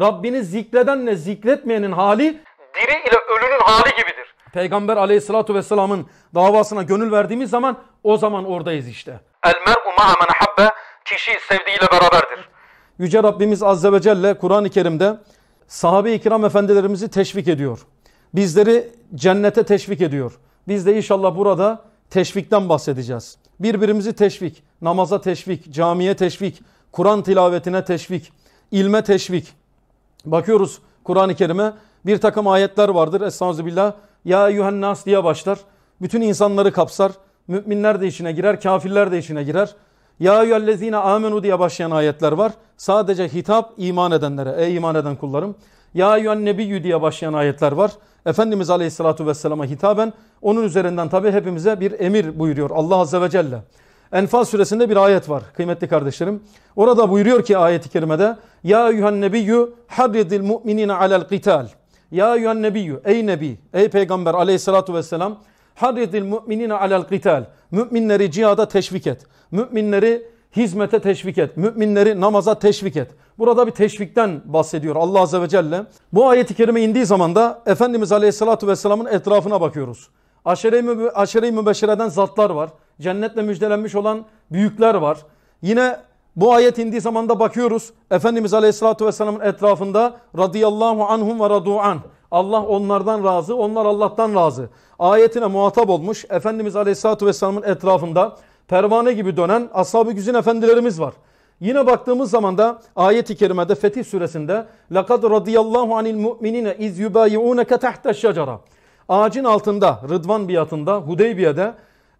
Rabbini zikredenle zikretmeyenin hali diri ile ölünün hali gibidir. Peygamber aleyhissalatu vesselamın davasına gönül verdiğimiz zaman o zaman oradayız işte. El mer'u ma'a men habbe kişi sevdiğiyle beraberdir. Yüce Rabbimiz azze ve celle Kur'an-ı Kerim'de sahabe-i kiram efendilerimizi teşvik ediyor. Bizleri cennete teşvik ediyor. Biz de inşallah burada teşvikten bahsedeceğiz. Birbirimizi teşvik, namaza teşvik, camiye teşvik, Kur'an tilavetine teşvik, ilme teşvik, Bakıyoruz Kur'an-ı Kerim'e bir takım ayetler vardır. Estağfirullah. Ya eyyühennas diye başlar. Bütün insanları kapsar. Müminler de içine girer, kafirler de içine girer. Ya eyyühellezine amenu diye başlayan ayetler var. Sadece hitap iman edenlere. Ey iman eden kullarım. Ya eyyühen nebiyyü diye başlayan ayetler var. Efendimiz Aleyhisselatü Vesselam'a hitaben onun üzerinden tabi hepimize bir emir buyuruyor Allah Azze ve Celle. Enfal suresinde bir ayet var kıymetli kardeşlerim. Orada buyuruyor ki ayeti kerimede Ya eyyühen nebiyyü harridil mu'minine alel qital. Ya eyyühen nebiyyü ey nebi ey peygamber aleyhissalatu vesselam harridil mu'minine alel qital. Müminleri cihada teşvik et. Müminleri hizmete teşvik et. Müminleri namaza teşvik et. Burada bir teşvikten bahsediyor Allah Azze ve Celle. Bu ayeti kerime indiği zaman da Efendimiz Aleyhisselatü Vesselam'ın etrafına bakıyoruz. Aşere-i Mübeşere'den zatlar var. Cennetle müjdelenmiş olan büyükler var. Yine bu ayet indiği zaman da bakıyoruz. Efendimiz Aleyhisselatü Vesselam'ın etrafında radıyallahu anhum ve radu Allah onlardan razı, onlar Allah'tan razı. Ayetine muhatap olmuş Efendimiz Aleyhisselatü Vesselam'ın etrafında pervane gibi dönen ashab-ı güzin efendilerimiz var. Yine baktığımız zaman da ayet-i kerimede Fetih suresinde لَقَدْ radiyallahu anil mu'minine iz yubayi'uneke tahta şecera. Ağacın altında, Rıdvan biatında, Hudeybiye'de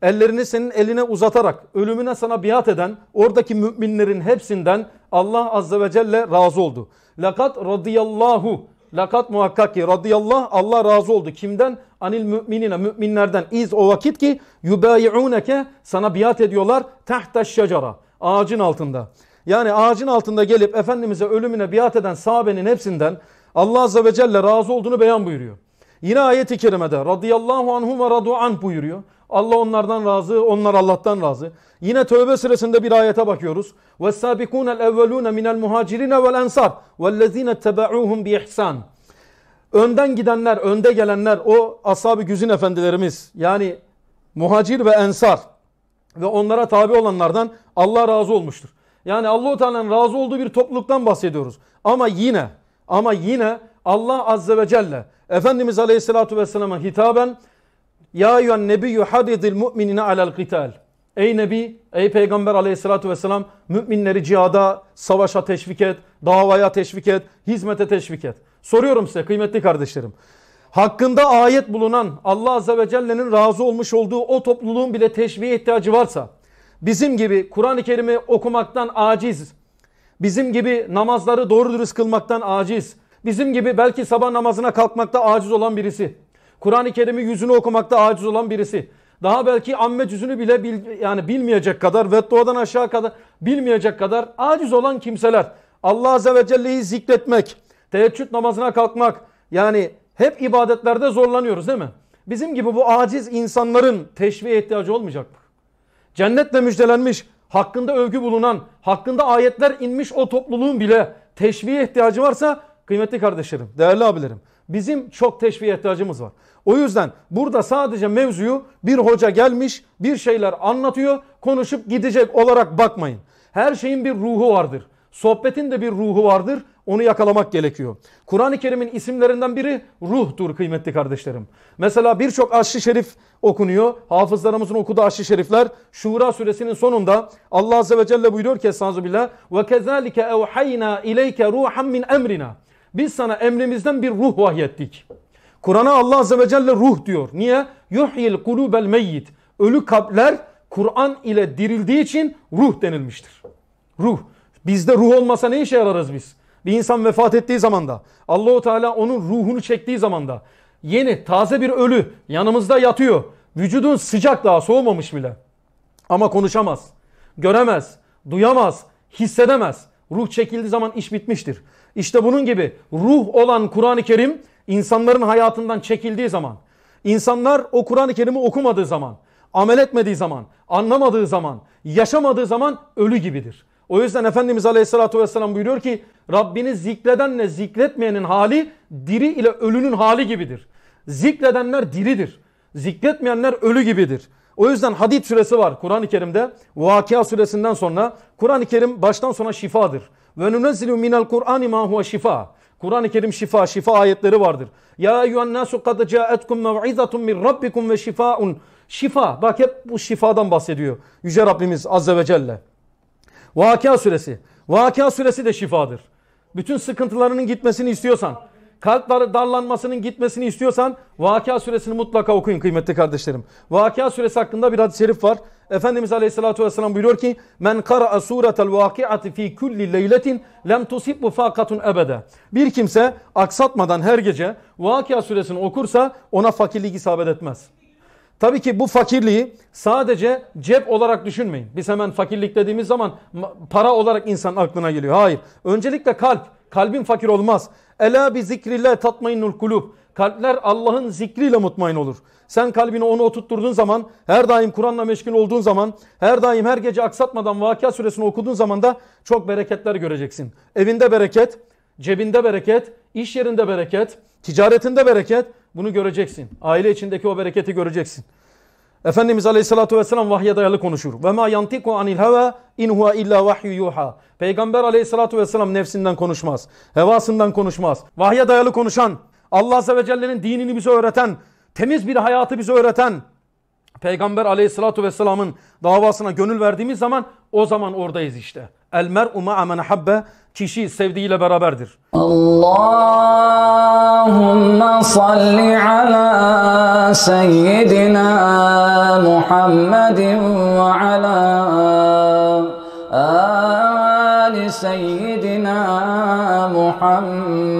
ellerini senin eline uzatarak ölümüne sana biat eden oradaki müminlerin hepsinden Allah azze ve celle razı oldu. Lakat radıyallahu Lakat muhakkak ki radıyallah Allah razı oldu. Kimden? Anil müminine müminlerden. İz o vakit ki yubayi'uneke sana biat ediyorlar. Tahta şecara ağacın altında. Yani ağacın altında gelip Efendimiz'e ölümüne biat eden sahabenin hepsinden Allah Azze ve Celle razı olduğunu beyan buyuruyor. Yine ayeti kerimede radıyallahu anhum ve radu an buyuruyor. Allah onlardan razı, onlar Allah'tan razı. Yine tövbe sırasında bir ayete bakıyoruz. وَالسَّابِقُونَ الْاَوَّلُونَ مِنَ الْمُهَاجِرِينَ وَالْاَنْصَارِ وَالَّذ۪ينَ اتَّبَعُوهُمْ بِإِحْسَانِ Önden gidenler, önde gelenler o ashab-ı güzin efendilerimiz yani muhacir ve ensar ve onlara tabi olanlardan Allah razı olmuştur. Yani Allahu Teala'nın razı olduğu bir topluluktan bahsediyoruz. Ama yine ama yine Allah azze ve celle Efendimiz Aleyhisselatü Vesselam'a hitaben ya eyyühen nebiyyü hadidil mu'minine alel qital. Ey Nebi, ey Peygamber aleyhissalatü vesselam müminleri cihada, savaşa teşvik et, davaya teşvik et, hizmete teşvik et. Soruyorum size kıymetli kardeşlerim. Hakkında ayet bulunan Allah azze ve celle'nin razı olmuş olduğu o topluluğun bile teşviğe ihtiyacı varsa bizim gibi Kur'an-ı Kerim'i okumaktan aciz, bizim gibi namazları doğru dürüst kılmaktan aciz, bizim gibi belki sabah namazına kalkmakta aciz olan birisi Kur'an-ı Kerim'i yüzünü okumakta aciz olan birisi. Daha belki amme yüzünü bile bil, yani bilmeyecek kadar ve doğadan aşağı kadar bilmeyecek kadar aciz olan kimseler. Allah Azze ve Celle'yi zikretmek, teheccüd namazına kalkmak yani hep ibadetlerde zorlanıyoruz değil mi? Bizim gibi bu aciz insanların teşviğe ihtiyacı olmayacak mı? Cennetle müjdelenmiş, hakkında övgü bulunan, hakkında ayetler inmiş o topluluğun bile teşviğe ihtiyacı varsa kıymetli kardeşlerim, değerli abilerim Bizim çok teşviğe ihtiyacımız var. O yüzden burada sadece mevzuyu bir hoca gelmiş bir şeyler anlatıyor konuşup gidecek olarak bakmayın. Her şeyin bir ruhu vardır. Sohbetin de bir ruhu vardır. Onu yakalamak gerekiyor. Kur'an-ı Kerim'in isimlerinden biri ruhtur kıymetli kardeşlerim. Mesela birçok aşçı şerif okunuyor. Hafızlarımızın okuduğu aşçı şerifler Şura suresinin sonunda Allah Azze ve Celle buyuruyor ki Estağfirullah ve kezalike evhayna ileyke ruhan min emrina. Biz sana emrimizden bir ruh vahyettik. Kur'an'a Allah Azze ve Celle ruh diyor. Niye? Yuhyil kulubel meyyit. Ölü kalpler Kur'an ile dirildiği için ruh denilmiştir. Ruh. Bizde ruh olmasa ne işe yararız biz? Bir insan vefat ettiği zaman da Allahu Teala onun ruhunu çektiği zaman da yeni taze bir ölü yanımızda yatıyor. Vücudun sıcak daha soğumamış bile. Ama konuşamaz, göremez, duyamaz, hissedemez. Ruh çekildiği zaman iş bitmiştir. İşte bunun gibi ruh olan Kur'an-ı Kerim insanların hayatından çekildiği zaman, insanlar o Kur'an-ı Kerim'i okumadığı zaman, amel etmediği zaman, anlamadığı zaman, yaşamadığı zaman ölü gibidir. O yüzden Efendimiz Aleyhisselatü Vesselam buyuruyor ki Rabbini zikredenle zikretmeyenin hali diri ile ölünün hali gibidir. Zikredenler diridir. Zikretmeyenler ölü gibidir. O yüzden hadid suresi var Kur'an-ı Kerim'de. Vakia suresinden sonra Kur'an-ı Kerim baştan sona şifadır. Ve nunezzilu minel Kur'ani ma huve şifa. Kur'an-ı Kerim şifa, şifa ayetleri vardır. Ya eyyühen nasu kad ca'etkum mev'izatun min rabbikum ve şifaun. Şifa. Bak hep bu şifadan bahsediyor. Yüce Rabbimiz Azze ve Celle. Vakia suresi. Vakia suresi de şifadır. Bütün sıkıntılarının gitmesini istiyorsan kalpları darlanmasının gitmesini istiyorsan Vakia suresini mutlaka okuyun kıymetli kardeşlerim. Vakia suresi hakkında bir hadis-i şerif var. Efendimiz Aleyhisselatü vesselam buyuruyor ki Men kara'a suretel vakiati fi kulli leyletin lem tusibbu fakatun ebede. Bir kimse aksatmadan her gece Vakia suresini okursa ona fakirlik isabet etmez. Tabii ki bu fakirliği sadece cep olarak düşünmeyin. Biz hemen fakirlik dediğimiz zaman para olarak insan aklına geliyor. Hayır. Öncelikle kalp. Kalbin fakir olmaz. Ela bi zikrillah tatmainnul kulub. Kalpler Allah'ın zikriyle mutmain olur. Sen kalbini onu oturtturduğun zaman, her daim Kur'an'la meşgul olduğun zaman, her daim her gece aksatmadan Vakia suresini okuduğun zaman da çok bereketler göreceksin. Evinde bereket, cebinde bereket, iş yerinde bereket, ticaretinde bereket bunu göreceksin. Aile içindeki o bereketi göreceksin. Efendimiz Aleyhisselatü Vesselam vahye dayalı konuşur. Ve ma yantiku anil heva in huve illa vahyu yuha. Peygamber Aleyhisselatü Vesselam nefsinden konuşmaz. Hevasından konuşmaz. Vahye dayalı konuşan, Allah Azze ve Celle'nin dinini bize öğreten, temiz bir hayatı bize öğreten, Peygamber Aleyhisselatü Vesselam'ın davasına gönül verdiğimiz zaman o zaman oradayız işte. El mer'u ma'amen habbe kişi sevdiğiyle beraberdir. Allahümme salli ala seyyidina محمد وعلى آل سيدنا محمد